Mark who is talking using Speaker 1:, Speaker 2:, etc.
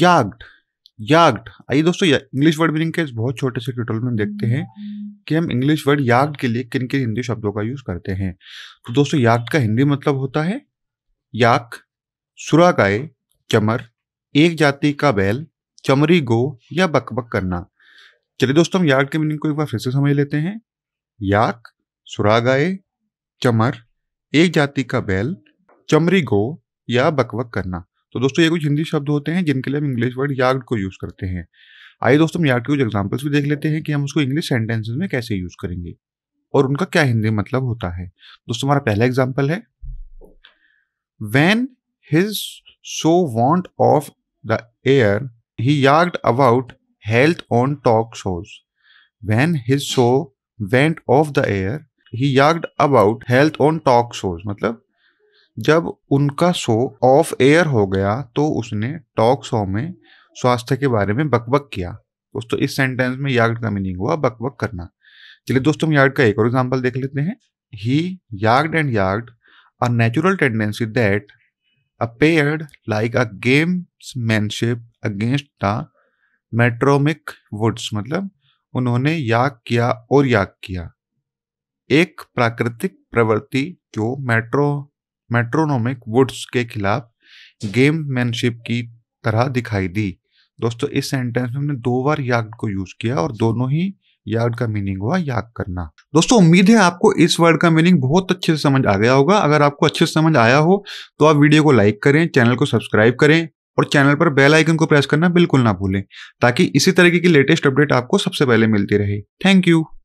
Speaker 1: याग्ड याग्ड आइए दोस्तों English word meaning के इस बहुत छोटे से ट्यूटोरियल में हम देखते हैं कि हम इंग्लिश वर्ड याग्ड के लिए किन किन हिंदी शब्दों का यूज करते हैं तो दोस्तों याग्ड का हिंदी मतलब होता है याक गाय चमर एक जाति का बैल चमरी गो या बकबक करना चलिए दोस्तों हम याग्ड के मीनिंग को एक बार फिर से समझ लेते हैं याक गाय चमर एक जाति का बैल चमरी गो या बकबक करना तो दोस्तों ये कुछ हिंदी शब्द होते हैं जिनके लिए हम इंग्लिश वर्ड यार्ड को यूज़ करते हैं आइए दोस्तों हम यार्ड के कुछ एग्जाम्पल्स भी देख लेते हैं कि हम उसको इंग्लिश सेंटेंसेज में कैसे यूज़ करेंगे और उनका क्या हिंदी मतलब होता है दोस्तों हमारा पहला एग्जाम्पल है when his show went off the air he yard about health on talk shows when his show went off the air he yard about health on talk shows मतलब जब उनका शो ऑफ एयर हो गया तो उसने talk show में स्वास्थ्य के बारे में बकबक किया दोस्तों इस सेंटेंस में यार्ड का मीनिंग हुआ बकबक करना चलिए दोस्तों हम यार्ड का एक और एग्जाम्पल देख लेते हैं he yard and yard a natural tendency that appeared like a gamesmanship against the metronomic woods मतलब उन्होंने याग किया और याग किया एक प्राकृतिक प्रवृत्ति जो मेट्रो मेट्रोनोमिक वुड्स के खिलाफ गेममैनशिप की तरह दिखाई दी दोस्तों इस सेंटेंस में हमने दो बार यार्ड को यूज किया और दोनों ही यार्ड का मीनिंग हुआ याग करना दोस्तों उम्मीद है आपको इस वर्ड का मीनिंग बहुत अच्छे से समझ आ गया होगा अगर आपको अच्छे से समझ आया हो तो आप वीडियो को लाइक करें चैनल को सब्सक्राइब करें और चैनल पर बेल आइकन को प्रेस करना बिल्कुल ना भूलें ताकि इसी तरीके की लेटेस्ट अपडेट आपको सबसे पहले मिलती रहे थैंक यू